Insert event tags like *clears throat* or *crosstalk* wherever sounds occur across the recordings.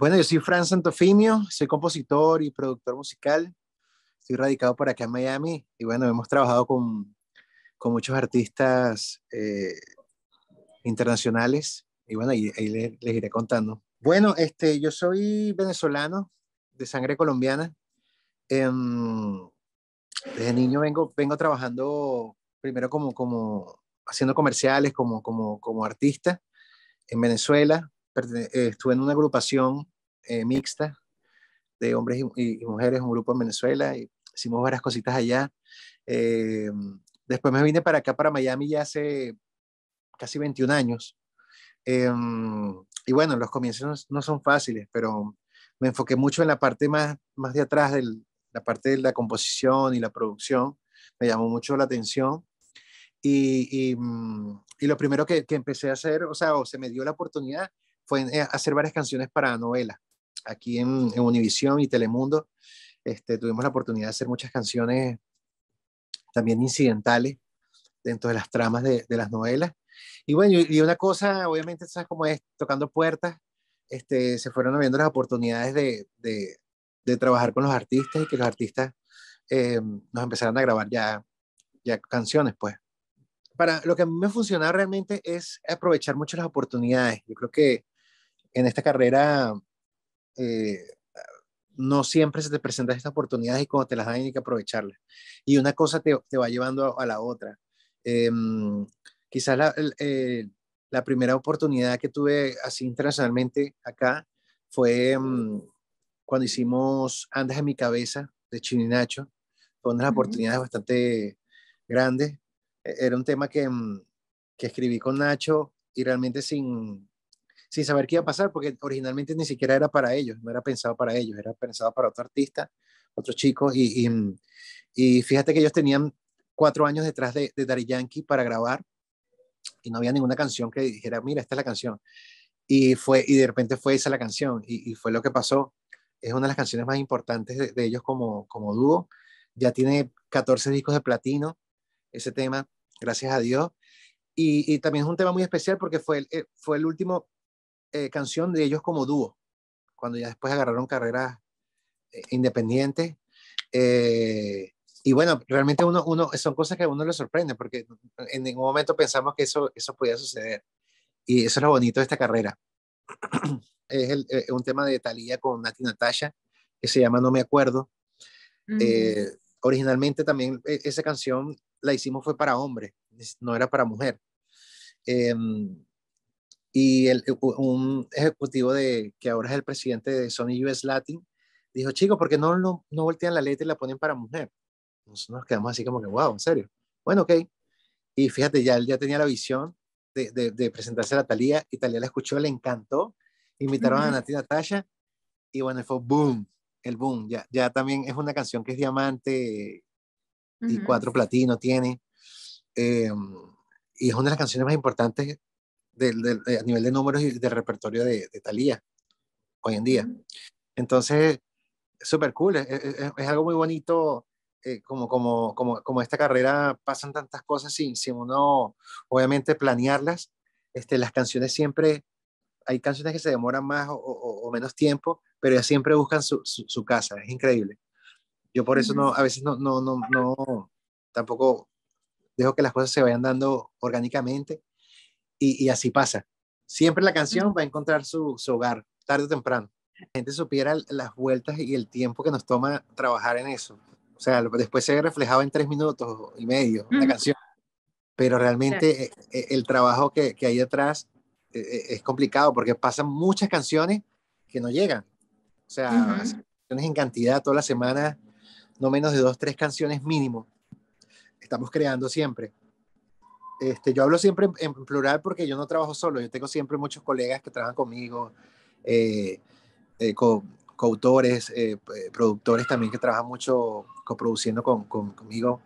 Bueno, yo soy Fran Santofimio, soy compositor y productor musical. Estoy radicado por acá en Miami y bueno, hemos trabajado con, muchos artistas eh, internacionales y bueno, ahí, les, iré contando. Bueno, este, yo soy venezolano de sangre colombiana. Em, desde niño vengo, vengo trabajando primero como, como haciendo comerciales, como, como, como artista en Venezuela. Eh, estuve en una agrupación eh, mixta de hombres y, mujeres, un grupo en Venezuela, y hicimos varias cositas allá. Eh, después me vine para acá, para Miami, ya hace casi 21 años. Eh, y bueno, los comienzos no, son fáciles, pero me enfoqué mucho en la parte más, más de atrás, la parte de la composición y la producción. Me llamó mucho la atención. Y, lo primero que, que, empecé a hacer, o sea, o se me dio la oportunidad, fue hacer varias canciones para novelas aquí en, en Univisión y Telemundo, este, tuvimos la oportunidad de hacer muchas canciones también incidentales dentro de las tramas de, las novelas. Y bueno, y una cosa, obviamente, como es? Tocando puertas, este, se fueron abriendo las oportunidades de, de, trabajar con los artistas y que los artistas eh, nos empezaran a grabar ya, ya canciones, pues. Para lo que a mí me ha funcionado realmente es aprovechar mucho las oportunidades. Yo creo que en esta carrera eh, no siempre se te presentan estas oportunidades y cuando te las dan hay que aprovecharlas. Y una cosa te, va llevando a, la otra. Em, quizás eh, la, primera oportunidad que tuve así internacionalmente acá fue em, cuando hicimos Andas en mi cabeza de Chininacho. Fue una uh bastante grande e, Era un tema que, em, que escribí con Nacho y realmente sin, sin saber qué iba a pasar, porque originalmente ni siquiera era para ellos, no era pensado para ellos, era pensado para otro artista, otros chicos, y, mm, y, fíjate que ellos tenían cuatro años detrás de, de Daddy Yankee para grabar, y no había ninguna canción que dijera, mira, esta es la canción. Y, fue, y de repente fue esa la canción, y, fue lo que pasó. Es una de las canciones más importantes de, ellos como, como dúo. Ya tiene 14 discos de platino, ese tema, gracias a Dios. Y, también es un tema muy especial porque fue eh, fue el último eh, canción de ellos como dúo, cuando ya después agarraron carreras independiente eh, independientes. Eh, y bueno, realmente uno, uno, son cosas que a uno le sorprende, porque en ningún momento pensamos que eso, eso podía suceder. Y eso es lo bonito de esta carrera. *clears throat* es el, un tema de Talía con Nati Natasha, que se llama No Me Acuerdo. originalmente también esa canción la hicimos fue para hombre, no era para mujer. Em, y el, un ejecutivo de, que ahora es el presidente de Sony US Latin dijo, chicos, ¿por qué no, no, voltean la letra y la ponen para mujer? nos quedamos así como que, wow, en serio. Bueno, ok. Y fíjate, ya él ya tenía la visión de, de, presentarse a la Talía y Talía la escuchó, le encantó. Invitaron a Nati Natasha y bueno, fue boom, el boom. Ya, ya también es una canción que es diamante y cuatro platino tiene. Em, y es una de las canciones más importantes eh, a nivel de números y de repertorio de, Thalía hoy en día. Entonces, súper cool, es, algo muy bonito, eh, como, como, como, como, esta carrera pasan tantas cosas sin, sin uno, obviamente, planearlas. Este, las canciones siempre, hay canciones que se demoran más o, menos tiempo, pero ya siempre buscan su, casa, es increíble. Yo por eso no, a veces no, no, no, no, tampoco dejo que las cosas se vayan dando orgánicamente, y, así pasa. Siempre la canción va a encontrar su, hogar, tarde o temprano. La gente supiera las vueltas y el tiempo que nos toma trabajar en eso. O sea, después se reflejado en tres minutos y medio la canción. Pero realmente eh, eh, el, trabajo que, hay detrás eh, es complicado porque pasan muchas canciones que no llegan. O sea, en cantidad toda la semana, no menos de dos, tres canciones mínimo. Estamos creando siempre. Este, yo hablo siempre en, plural porque yo no trabajo solo, yo tengo siempre muchos colegas que trabajan conmigo, eh, eh, coautores, eh, productores también que trabajan mucho coproduciendo con, conmigo.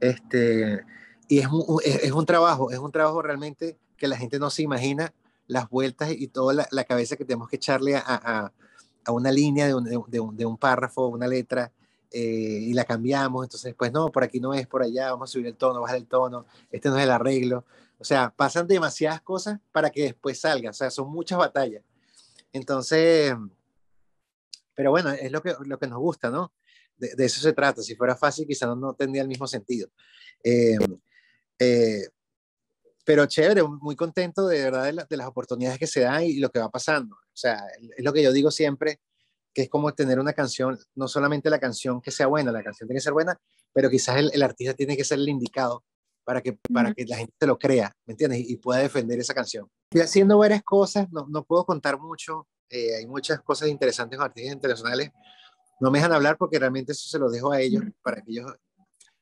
Este, y es un, es, un, trabajo, es un trabajo realmente que la gente no se imagina las vueltas y toda la, cabeza que tenemos que echarle a, a, a una línea de, de un, párrafo, una letra, eh, y la cambiamos, entonces pues no, por aquí no es, por allá, vamos a subir el tono, bajar el tono, este no es el arreglo. O sea, pasan demasiadas cosas para que después salga, o sea, son muchas batallas. Entonces, pero bueno, es lo que, lo que nos gusta, ¿no? De, eso se trata. Si fuera fácil, quizás no, tendría el mismo sentido. Eh, eh, pero chévere, muy contento de verdad de, de, las oportunidades que se dan y lo que va pasando. O sea, es lo que yo digo siempre, que es como tener una canción, no solamente la canción que sea buena, la canción tiene que ser buena, pero quizás el, artista tiene que ser el indicado para que, para que la gente lo crea, ¿me entiendes? Y, pueda defender esa canción. Estoy haciendo varias cosas, no, no puedo contar mucho, eh, hay muchas cosas interesantes con artistas internacionales, no me dejan hablar porque realmente eso se lo dejo a ellos, para que ellos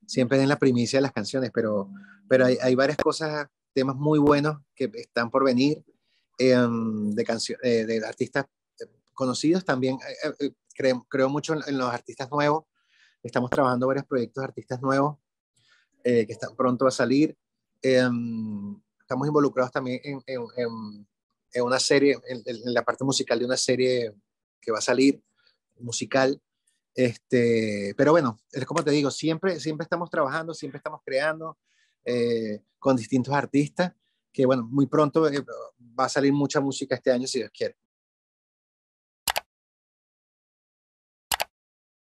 siempre den la primicia de las canciones, pero, pero hay, varias cosas, temas muy buenos que están por venir, em, de, eh, de artistas conocidos también, eh, eh, eh, creo, mucho en, los artistas nuevos. Estamos trabajando varios proyectos de artistas nuevos que están pronto a salir. Em, estamos involucrados también en, una serie, en, la parte musical de una serie que va a salir, musical. Este, pero bueno, es como te digo, siempre, siempre estamos trabajando, siempre estamos creando. con distintos artistas, que bueno, muy pronto va a salir mucha música este año, si Dios quiere.